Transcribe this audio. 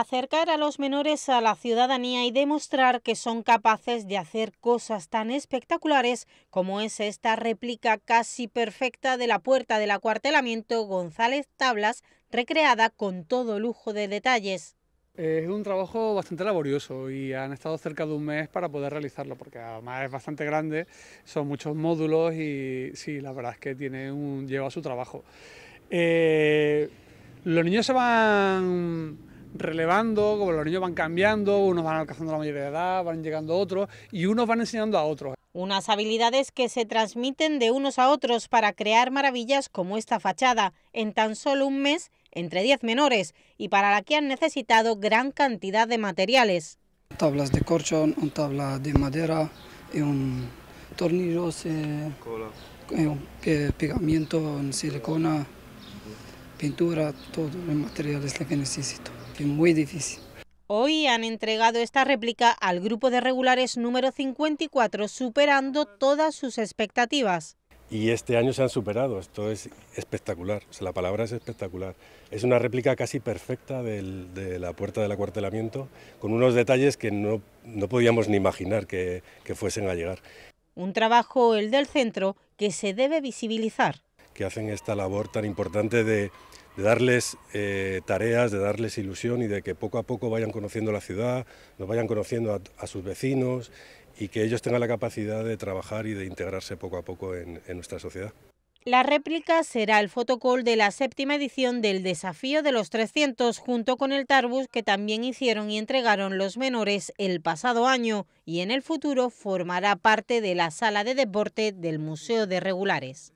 acercar a los menores a la ciudadanía y demostrar que son capaces de hacer cosas tan espectaculares como es esta réplica casi perfecta de la puerta del acuartelamiento González Tablas, recreada con todo lujo de detalles. Es un trabajo bastante laborioso y han estado cerca de un mes para poder realizarlo, porque además es bastante grande, son muchos módulos y sí, la verdad es que tiene un, lleva su trabajo. Eh, los niños se van relevando, como los niños van cambiando, unos van alcanzando la mayoría de edad, van llegando otros y unos van enseñando a otros. Unas habilidades que se transmiten de unos a otros para crear maravillas como esta fachada en tan solo un mes entre 10 menores y para la que han necesitado gran cantidad de materiales. Tablas de corcho, un tabla de madera, y un tornillos, pegamiento pegamento en silicona, pintura, todos los materiales que necesito muy difícil. Hoy han entregado esta réplica al grupo de regulares número 54, superando todas sus expectativas. Y este año se han superado, esto es espectacular, la palabra es espectacular. Es una réplica casi perfecta de la puerta del acuartelamiento, con unos detalles que no, no podíamos ni imaginar que, que fuesen a llegar. Un trabajo, el del centro, que se debe visibilizar. Que hacen esta labor tan importante de de darles eh, tareas, de darles ilusión y de que poco a poco vayan conociendo la ciudad, nos vayan conociendo a, sus vecinos y que ellos tengan la capacidad de trabajar y de integrarse poco a poco en, nuestra sociedad. La réplica será el fotocall de la séptima edición del Desafío de los 300 junto con el Tarbus que también hicieron y entregaron los menores el pasado año y en el futuro formará parte de la sala de deporte del Museo de Regulares.